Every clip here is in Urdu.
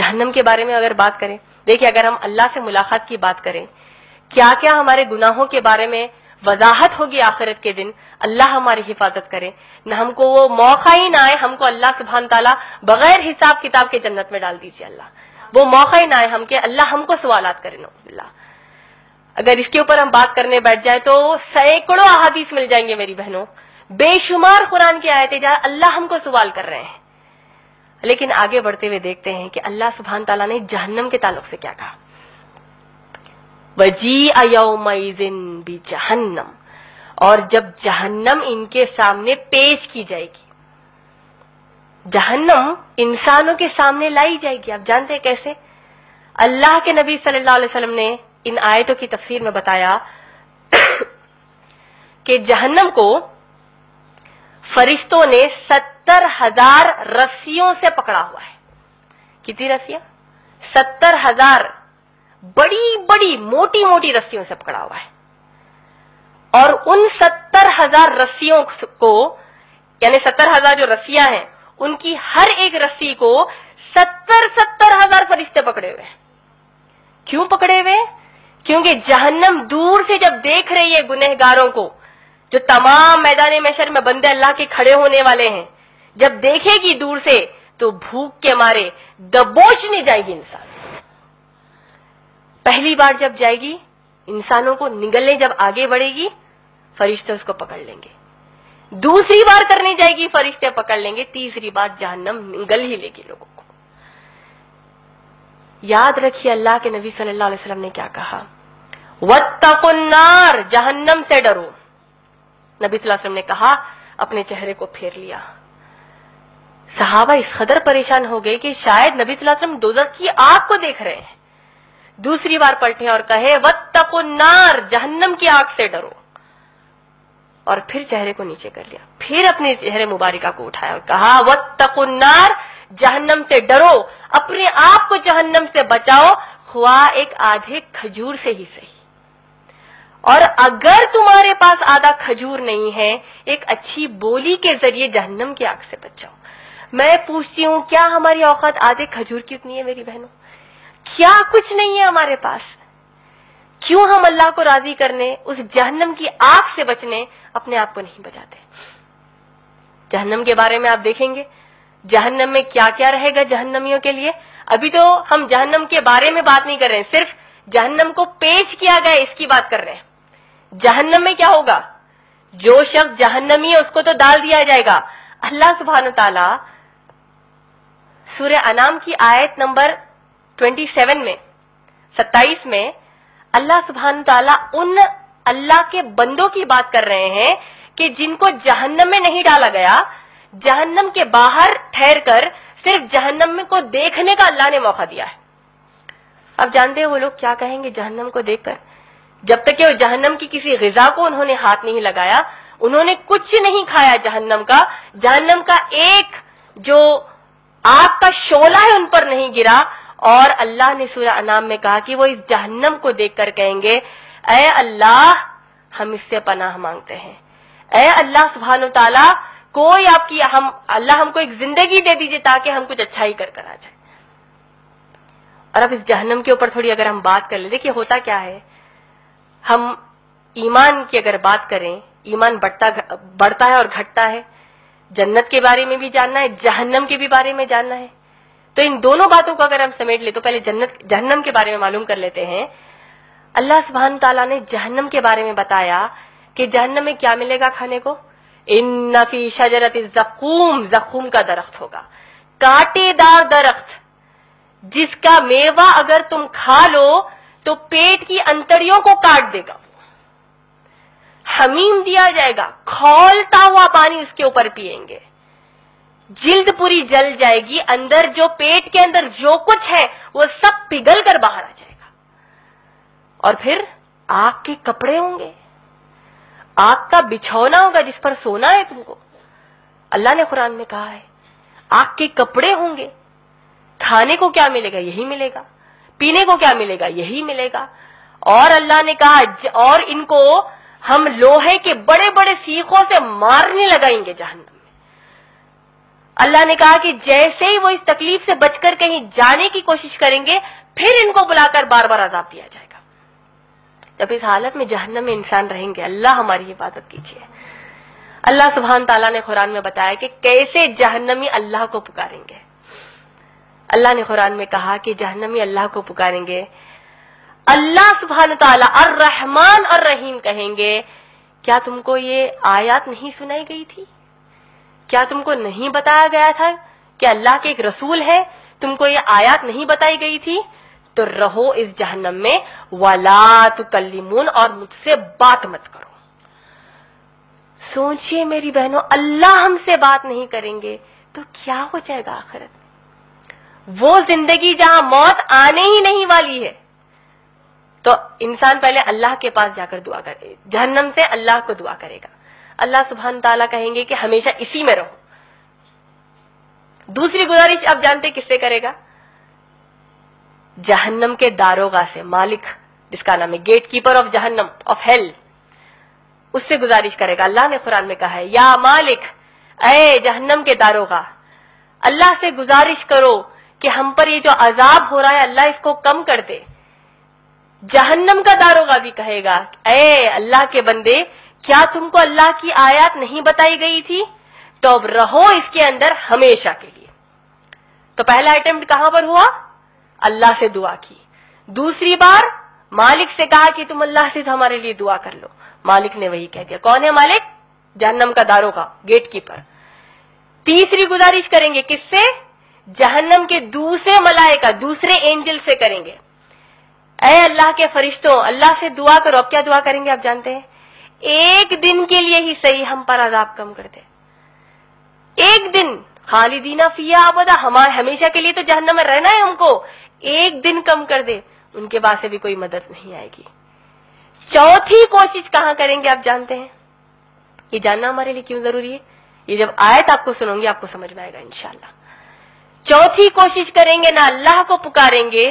جہنم کے بارے میں اگر بات کریں دیکھیں اگر ہم اللہ سے ملاقات کی بات کریں کیا کیا ہمارے گناہوں کے بارے میں وضاحت ہوگی آخرت کے دن اللہ ہماری حفاظت کرے نہ ہم کو وہ موقع ہی نہ آئے ہم کو اللہ سبحان تعالیٰ بغیر حساب کتاب کے جنت میں ڈال دیجیے اللہ وہ موقع ہی نہ آئے ہم کے اللہ ہم کو سوالات کرے اللہ اگر اس کے اوپر ہم بات کرنے بیٹھ جائیں تو سینکڑوں احادیث مل جائیں گے میری بہنوں بے شمار قرآن کی آیتیں جہاں اللہ ہم کو سوال کر رہے ہیں لیکن آگے بڑھتے ہوئے دیکھتے ہیں کہ اللہ سبحان تعالیٰ نے جہنم کے تعلق سے کیا کہا وجی بھی جہنم اور جب جہنم ان کے سامنے پیش کی جائے گی جہنم انسانوں کے سامنے لائی جائے گی آپ جانتے ہیں کیسے اللہ کے نبی صلی اللہ علیہ وسلم نے ان آیتوں کی تفسیر میں بتایا کہ جہنم کو فرشتوں نے ست ستر ہزار رسیوں سے پکڑا ہوا ہے کتنی رسیاں ستر ہزار بڑی بڑی موٹی موٹی رسیوں سے پکڑا ہوا ہے اور ان ستر ہزار رسیوں کو یعنی ستر ہزار جو رسیاں ہیں ان کی ہر ایک رسی کو ستر ستر ہزار فرشتے پکڑے ہوئے کیوں پکڑے ہوئے کیونکہ جہنم دور سے جب دیکھ رہی ہے گنہ گاروں کو جو تمام میدان محشر میں بندے اللہ کے کھڑے ہونے والے ہیں جب دیکھے گی دور سے تو بھوک کے مارے دبوچنے جائے گی انسان پہلی بار جب جائے گی انسانوں کو نگلنے جب آگے بڑھے گی فرشتے اس کو پکڑ لیں گے دوسری بار کرنے جائے گی فرشتے پکڑ لیں گے تیسری بار جہنم نگل ہی لے گی لوگوں کو یاد رکھیے اللہ کے نبی صلی اللہ علیہ وسلم نے کیا کہا وَتَّقُ تکنار جہنم سے ڈرو نبی صلی اللہ علیہ وسلم نے کہا اپنے چہرے کو پھیر لیا صحابہ اس قدر پریشان ہو گئے کہ شاید نبی صلی اللہ علیہ وسلم دوزر کی آگ کو دیکھ رہے ہیں دوسری بار پلٹے اور کہے وَتَّقُ تکنار جہنم کی آگ سے ڈرو اور پھر چہرے کو نیچے کر لیا پھر اپنے چہرے مبارکہ کو اٹھایا اور کہا وَتَّقُ تکنار جہنم سے ڈرو اپنے آپ کو جہنم سے بچاؤ خواہ ایک آدھے کھجور سے ہی صحیح اور اگر تمہارے پاس آدھا کھجور نہیں ہے ایک اچھی بولی کے ذریعے جہنم کی آگ سے بچاؤ میں پوچھتی ہوں کیا ہماری اوقات آدھے کھجور کی اتنی ہے میری بہنوں کیا کچھ نہیں ہے ہمارے پاس کیوں ہم اللہ کو راضی کرنے اس جہنم کی آگ سے بچنے اپنے آپ کو نہیں بچاتے جہنم کے بارے میں آپ دیکھیں گے جہنم میں کیا کیا رہے گا جہنمیوں کے لیے ابھی تو ہم جہنم کے بارے میں بات نہیں کر رہے ہیں صرف جہنم کو پیش کیا گیا اس کی بات کر رہے ہیں جہنم میں کیا ہوگا جو شخص جہنمی ہے اس کو تو ڈال دیا جائے گا اللہ سبحانہ تعالی سورہ انام کی آیت نمبر 27 میں 27 میں اللہ سبحان تعالیٰ ان اللہ کے بندوں کی بات کر رہے ہیں کہ جن کو جہنم میں نہیں ڈالا گیا جہنم کے باہر ٹھہر کر صرف جہنم کو دیکھنے کا اللہ نے موقع دیا ہے اب جانتے ہیں وہ لوگ کیا کہیں گے جہنم کو دیکھ کر جب تک کہ وہ جہنم کی کسی غذا کو انہوں نے ہاتھ نہیں لگایا انہوں نے کچھ نہیں کھایا جہنم کا جہنم کا ایک جو آپ کا شولہ ہے ان پر نہیں گرا اور اللہ نے سورہ انام میں کہا کہ وہ اس جہنم کو دیکھ کر کہیں گے اے اللہ ہم اس سے پناہ مانگتے ہیں اے اللہ سبحان و تعالی کی ہم اللہ ہم کو ایک زندگی دے دیجئے تاکہ ہم کچھ اچھا ہی کر کر آ جائے اور اب اس جہنم کے اوپر تھوڑی اگر ہم بات کر لیں دیکھیے ہوتا کیا ہے ہم ایمان کی اگر بات کریں ایمان بڑھتا بڑھتا ہے اور گھٹتا ہے جنت کے بارے میں بھی جاننا ہے جہنم کے بھی بارے میں جاننا ہے تو ان دونوں باتوں کو اگر ہم سمیٹ لیں تو پہلے جنت جہنم کے بارے میں معلوم کر لیتے ہیں اللہ سبحان تعالیٰ نے جہنم کے بارے میں بتایا کہ جہنم میں کیا ملے گا کھانے کو ان فی شجرت زخوم زخوم کا درخت ہوگا کاٹے دار درخت جس کا میوہ اگر تم کھا لو تو پیٹ کی انتڑیوں کو کاٹ دے گا حمیم دیا جائے گا کھولتا ہوا پانی اس کے اوپر پیئیں گے جلد پوری جل جائے گی اندر جو پیٹ کے اندر جو کچھ ہے وہ سب پگل کر باہر آ جائے گا اور پھر آگ کے کپڑے ہوں گے آگ کا بچھونا ہوگا جس پر سونا ہے تم کو اللہ نے قرآن میں کہا ہے آگ کے کپڑے ہوں گے کھانے کو کیا ملے گا یہی ملے گا پینے کو کیا ملے گا یہی ملے گا اور اللہ نے کہا اور ان کو ہم لوہے کے بڑے بڑے سیخوں سے مارنے لگائیں گے جہنم میں اللہ نے کہا کہ جیسے ہی وہ اس تکلیف سے بچ کر کہیں جانے کی کوشش کریں گے پھر ان کو بلا کر بار بار عذاب دیا جائے گا جب اس حالت میں جہنم میں انسان رہیں گے اللہ ہماری عبادت کیجیے اللہ سبحان تعالیٰ نے قرآن میں بتایا کہ کیسے جہنمی اللہ کو پکاریں گے اللہ نے قرآن میں کہا کہ جہنمی اللہ کو پکاریں گے اللہ سبحانہ تعالیٰ الرحمن الرحیم کہیں گے کیا تم کو یہ آیات نہیں سنائی گئی تھی کیا تم کو نہیں بتایا گیا تھا کہ اللہ کے ایک رسول ہے تم کو یہ آیات نہیں بتائی گئی تھی تو رہو اس جہنم میں ولا تکلمون اور مجھ سے بات مت کرو سوچئے میری بہنوں اللہ ہم سے بات نہیں کریں گے تو کیا ہو جائے گا آخرت وہ زندگی جہاں موت آنے ہی نہیں والی ہے تو انسان پہلے اللہ کے پاس جا کر دعا کرے جہنم سے اللہ کو دعا کرے گا اللہ سبحان تعالیٰ کہیں گے کہ ہمیشہ اسی میں رہو دوسری گزارش آپ جانتے کس سے کرے گا جہنم کے داروگا سے مالک جس کا نام ہے گیٹ کیپر آف جہنم آف ہیل اس سے گزارش کرے گا اللہ نے قرآن میں کہا ہے یا مالک اے جہنم کے داروغا اللہ سے گزارش کرو کہ ہم پر یہ جو عذاب ہو رہا ہے اللہ اس کو کم کر دے جہنم کا داروغہ بھی کہے گا اے اللہ کے بندے کیا تم کو اللہ کی آیات نہیں بتائی گئی تھی تو اب رہو اس کے اندر ہمیشہ کے لیے تو پہلا اٹمپٹ کہاں پر ہوا اللہ سے دعا کی دوسری بار مالک سے کہا کہ تم اللہ سے ہمارے لیے دعا کر لو مالک نے وہی کہہ دیا کون ہے مالک جہنم کا داروں کا گیٹ کیپر تیسری گزارش کریں گے کس سے جہنم کے دوسرے ملائکہ کا دوسرے اینجل سے کریں گے اے اللہ کے فرشتوں اللہ سے دعا کرو اب کیا دعا کریں گے آپ جانتے ہیں ایک دن کے لیے ہی صحیح ہم پر عذاب کم دے ایک دن خالی دینا فیا آبدا ہمارے ہمیشہ کے لیے تو جہنم میں رہنا ہے ہم کو ایک دن کم کر دے ان کے پاس بھی کوئی مدد نہیں آئے گی چوتھی کوشش کہاں کریں گے آپ جانتے ہیں یہ جاننا ہمارے لیے کیوں ضروری ہے یہ جب آئے تو آپ کو سنوں گی آپ کو سمجھ میں آئے گا انشاءاللہ چوتھی کوشش کریں گے نہ اللہ کو پکاریں گے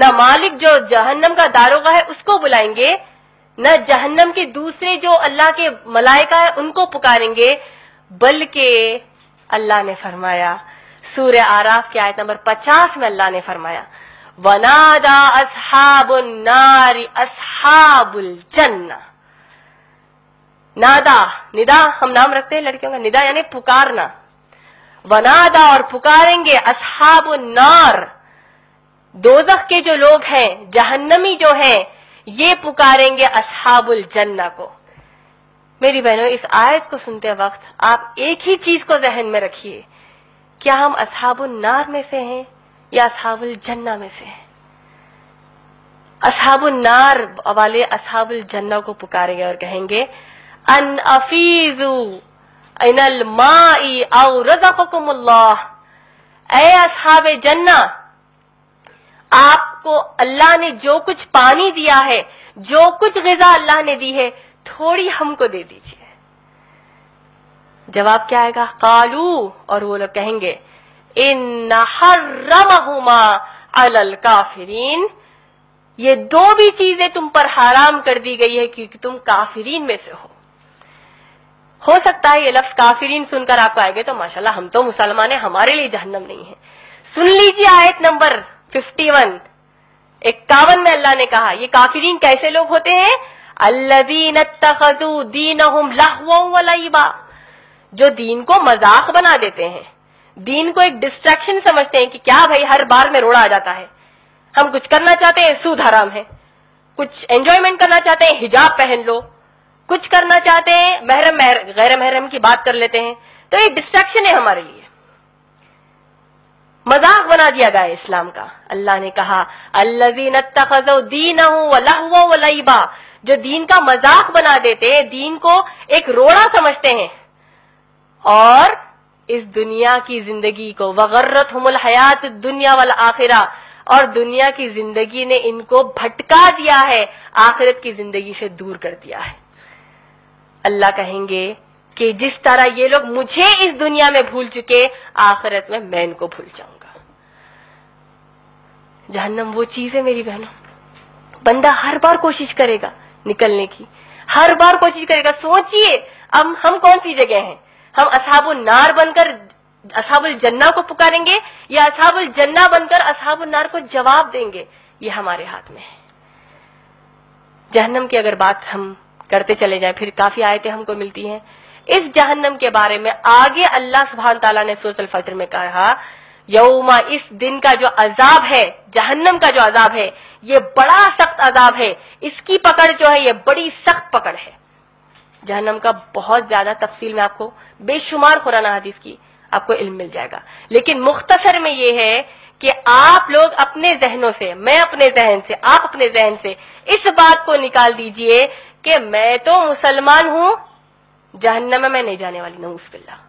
نہ مالک جو جہنم کا داروغہ ہے اس کو بلائیں گے نہ جہنم کے دوسرے جو اللہ کے ملائکہ ہے ان کو پکاریں گے بلکہ اللہ نے فرمایا سورہ آراف کی آیت نمبر پچاس میں اللہ نے فرمایا ونادا اصحاب النار اصحاب الجنہ نادا ندا ہم نام رکھتے ہیں لڑکیوں کا ندا یعنی پکارنا ونادا اور پکاریں گے اصحاب النار دوزخ کے جو لوگ ہیں جہنمی جو ہیں یہ پکاریں گے اصحاب الجنہ کو میری بہنوں اس آیت کو سنتے وقت آپ ایک ہی چیز کو ذہن میں رکھیے کیا ہم اصحاب النار میں سے ہیں یا اصحاب الجنہ میں سے ہیں اصحاب النار والے اصحاب الجنہ کو پکاریں گے اور کہیں گے ان ان افیزو او رزقکم اللہ اے اصحاب جنہ آپ کو اللہ نے جو کچھ پانی دیا ہے جو کچھ غذا اللہ نے دی ہے تھوڑی ہم کو دے دیجیے جواب کیا آئے گا کالو اور وہ لوگ کہیں گے ان یہ دو بھی چیزیں تم پر حرام کر دی گئی ہے کیونکہ تم کافرین میں سے ہو ہو سکتا ہے یہ لفظ کافرین سن کر آپ کو آئے گے تو ماشاءاللہ ہم تو مسلمان ہیں ہمارے لیے جہنم نہیں ہے سن لیجیے آیت نمبر ففٹی ون اکاون میں اللہ نے کہا یہ کافرین کیسے لوگ ہوتے ہیں اللہ دین لا جو دین کو مذاق بنا دیتے ہیں دین کو ایک ڈسٹریکشن سمجھتے ہیں کہ کیا بھائی ہر بار میں روڑا آ جاتا ہے ہم کچھ کرنا چاہتے ہیں سود حرام ہے کچھ انجوائمنٹ کرنا چاہتے ہیں حجاب پہن لو کچھ کرنا چاہتے ہیں محرم غیر محرم کی بات کر لیتے ہیں تو یہ ڈسٹریکشن ہے ہمارے لیے مذاق بنا دیا گیا اسلام کا اللہ نے کہا اللہ دین ولیبا جو دین کا مذاق بنا دیتے دین کو ایک روڑا سمجھتے ہیں اور اس دنیا کی زندگی کو وغرت الحیات دنیا والا اور دنیا کی زندگی نے ان کو بھٹکا دیا ہے آخرت کی زندگی سے دور کر دیا ہے اللہ کہیں گے کہ جس طرح یہ لوگ مجھے اس دنیا میں بھول چکے آخرت میں میں ان کو بھول جاؤں گا جہنم وہ چیز ہے میری بہنوں بندہ ہر بار کوشش کرے گا نکلنے کی ہر بار کوشش کرے گا سوچئے اب ہم کون سی جگہ ہیں ہم اصحاب النار بن کر اصحاب الجنہ کو پکاریں گے یا اصحاب الجنہ بن کر اصحاب النار کو جواب دیں گے یہ ہمارے ہاتھ میں ہے جہنم کی اگر بات ہم کرتے چلے جائیں پھر کافی آیتیں ہم کو ملتی ہیں اس جہنم کے بارے میں آگے اللہ سبحان تعالیٰ نے سورت الفجر میں کہا یوما اس دن کا جو عذاب ہے جہنم کا جو عذاب ہے یہ بڑا سخت عذاب ہے اس کی پکڑ جو ہے یہ بڑی سخت پکڑ ہے جہنم کا بہت زیادہ تفصیل میں آپ کو بے شمار قرآن حدیث کی آپ کو علم مل جائے گا لیکن مختصر میں یہ ہے کہ آپ لوگ اپنے ذہنوں سے میں اپنے ذہن سے آپ اپنے ذہن سے اس بات کو نکال دیجئے کہ میں تو مسلمان ہوں جہنم میں میں نہیں جانے والی ہوں باللہ